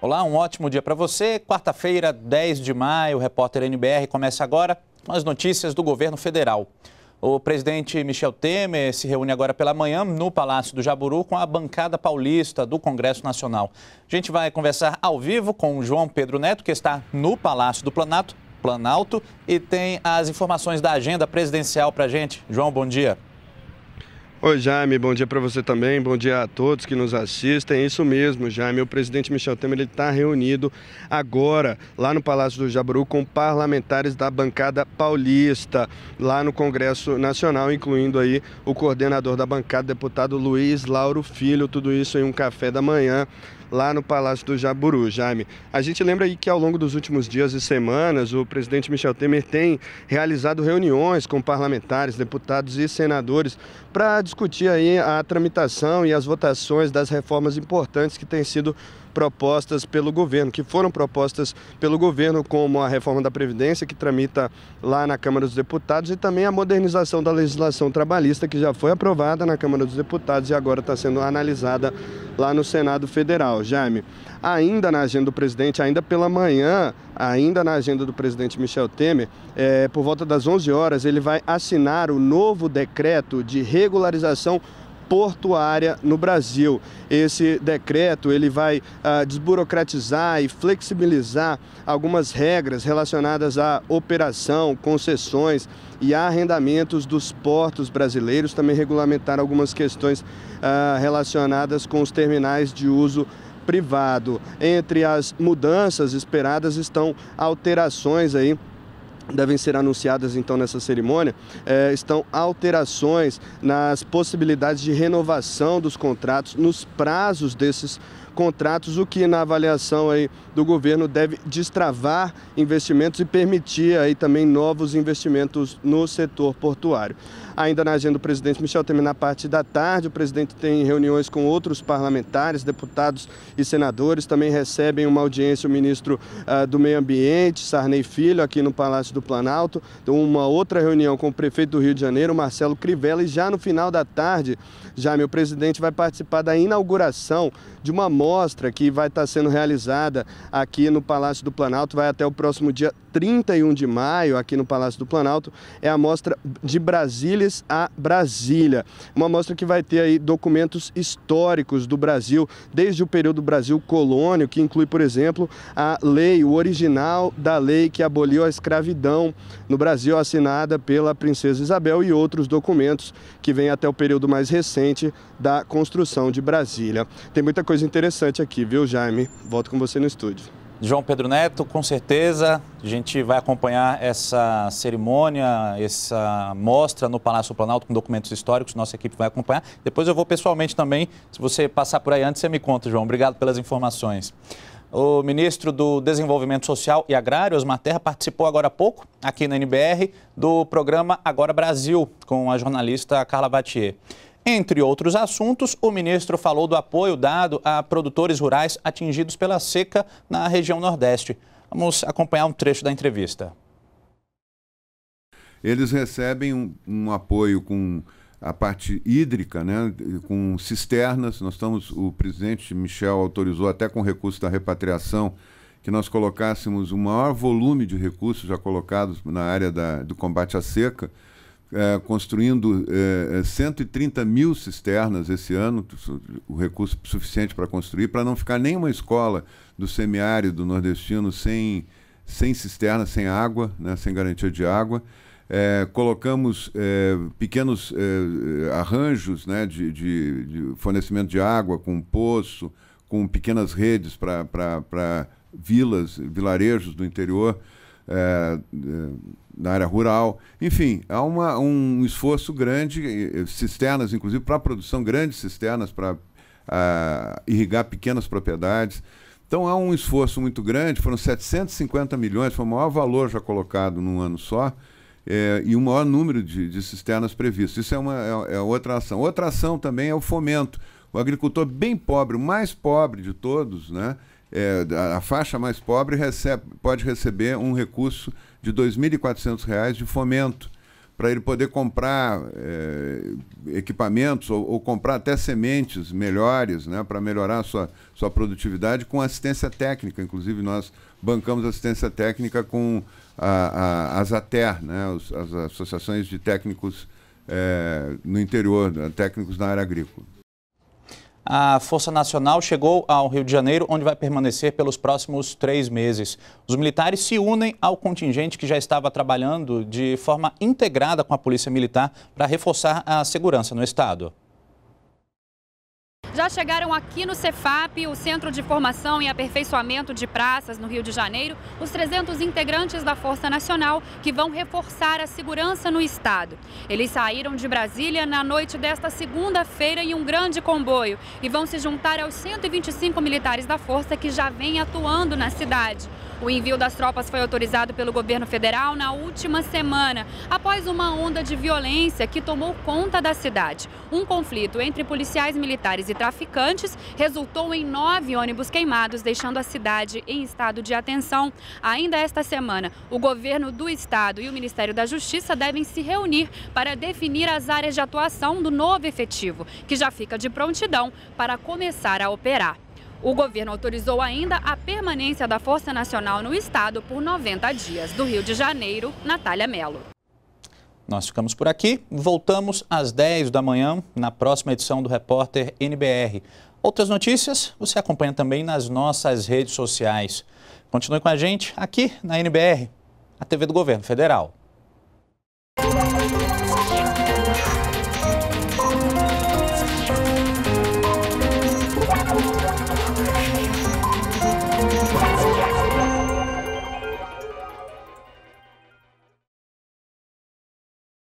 Olá, um ótimo dia para você. Quarta-feira, 10 de maio, o repórter NBR começa agora com as notícias do governo federal. O presidente Michel Temer se reúne agora pela manhã no Palácio do Jaburu com a bancada paulista do Congresso Nacional. A gente vai conversar ao vivo com o João Pedro Neto, que está no Palácio do Planalto, Planalto e tem as informações da agenda presidencial para gente. João, bom dia. Oi, Jaime, bom dia para você também, bom dia a todos que nos assistem. É isso mesmo, Jaime, o presidente Michel Temer está reunido agora lá no Palácio do Jaburu com parlamentares da bancada paulista, lá no Congresso Nacional, incluindo aí o coordenador da bancada, deputado Luiz Lauro Filho, tudo isso em um café da manhã lá no Palácio do Jaburu, Jaime. A gente lembra aí que ao longo dos últimos dias e semanas, o presidente Michel Temer tem realizado reuniões com parlamentares, deputados e senadores para discutir aí a tramitação e as votações das reformas importantes que têm sido propostas pelo governo, que foram propostas pelo governo, como a reforma da Previdência, que tramita lá na Câmara dos Deputados, e também a modernização da legislação trabalhista, que já foi aprovada na Câmara dos Deputados e agora está sendo analisada lá no Senado Federal. Jaime, ainda na agenda do presidente, ainda pela manhã, ainda na agenda do presidente Michel Temer, é, por volta das 11 horas, ele vai assinar o novo decreto de regularização portuária no Brasil. Esse decreto ele vai ah, desburocratizar e flexibilizar algumas regras relacionadas à operação, concessões e arrendamentos dos portos brasileiros, também regulamentar algumas questões ah, relacionadas com os terminais de uso privado. Entre as mudanças esperadas estão alterações aí devem ser anunciadas então nessa cerimônia é, estão alterações nas possibilidades de renovação dos contratos, nos prazos desses contratos, o que na avaliação aí do governo deve destravar investimentos e permitir aí também novos investimentos no setor portuário. Ainda na agenda do presidente Michel Temer, na parte da tarde, o presidente tem reuniões com outros parlamentares, deputados e senadores. Também recebem uma audiência o ministro uh, do Meio Ambiente, Sarney Filho, aqui no Palácio do Planalto. Então uma outra reunião com o prefeito do Rio de Janeiro, Marcelo Crivella. E já no final da tarde, já meu presidente vai participar da inauguração de uma mostra que vai estar sendo realizada aqui no Palácio do Planalto vai até o próximo dia 31 de maio, aqui no Palácio do Planalto, é a mostra de Brasílias a Brasília. Uma mostra que vai ter aí documentos históricos do Brasil, desde o período Brasil colônio, que inclui, por exemplo, a lei, o original da lei que aboliu a escravidão no Brasil, assinada pela princesa Isabel e outros documentos que vêm até o período mais recente da construção de Brasília. Tem muita coisa interessante aqui, viu, Jaime? Volto com você no estúdio. João Pedro Neto, com certeza a gente vai acompanhar essa cerimônia, essa mostra no Palácio Planalto com documentos históricos, nossa equipe vai acompanhar. Depois eu vou pessoalmente também, se você passar por aí antes, você me conta, João. Obrigado pelas informações. O ministro do Desenvolvimento Social e Agrário, Osmar Terra, participou agora há pouco, aqui na NBR, do programa Agora Brasil, com a jornalista Carla Batier. Entre outros assuntos, o ministro falou do apoio dado a produtores rurais atingidos pela seca na região Nordeste. Vamos acompanhar um trecho da entrevista. Eles recebem um, um apoio com a parte hídrica, né, com cisternas. Nós estamos, o presidente Michel autorizou até com recurso da repatriação que nós colocássemos o maior volume de recursos já colocados na área da, do combate à seca é, construindo é, 130 é, mil cisternas esse ano, o recurso suficiente para construir, para não ficar nenhuma escola do semiárido nordestino sem, sem cisterna, sem água, né, sem garantia de água. É, colocamos é, pequenos é, arranjos né, de, de, de, fornecimento de água com poço, com pequenas redes para vilas, vilarejos do interior. É, é, na área rural. Enfim, há uma, um esforço grande, cisternas, inclusive, para a produção, grandes cisternas para uh, irrigar pequenas propriedades. Então há um esforço muito grande, foram 750 milhões, foi o maior valor já colocado num ano só, é, e o maior número de, de cisternas previsto. Isso é, uma, é, é outra ação. Outra ação também é o fomento. O agricultor bem pobre, o mais pobre de todos, né? é, a faixa mais pobre recebe, pode receber um recurso de R$ 2.400 de fomento para ele poder comprar é, equipamentos ou, ou, comprar até sementes melhores né, para melhorar a sua, sua produtividade com assistência técnica. Inclusive, nós bancamos assistência técnica com a, a, as ATER, né, os, as associações de técnicos é, no interior, né, técnicos na área agrícola a Força Nacional chegou ao Rio de Janeiro, onde vai permanecer pelos próximos três meses. Os militares se unem ao contingente que já estava trabalhando de forma integrada com a Polícia Militar para reforçar a segurança no Estado já chegaram aqui no Cefap, o Centro de Formação e Aperfeiçoamento de Praças no Rio de Janeiro, os 300 integrantes da Força Nacional que vão reforçar a segurança no estado. Eles saíram de Brasília na noite desta segunda-feira em um grande comboio e vão se juntar aos 125 militares da Força que já vêm atuando na cidade. O envio das tropas foi autorizado pelo governo federal na última semana, após uma onda de violência que tomou conta da cidade. Um conflito entre policiais militares e traficantes resultou em nove ônibus queimados, deixando a cidade em estado de atenção. Ainda esta semana, o governo do estado e o Ministério da Justiça devem se reunir para definir as áreas de atuação do novo efetivo, que já fica de prontidão para começar a operar. O governo autorizou ainda a permanência da Força Nacional no estado por 90 dias. Do Rio de Janeiro, Natália Melo. Nós ficamos por aqui. Voltamos às 10 da manhã na próxima edição do Repórter NBR. Outras notícias você acompanha também nas nossas redes sociais. Continue com a gente aqui na NBR, a TV do Governo Federal.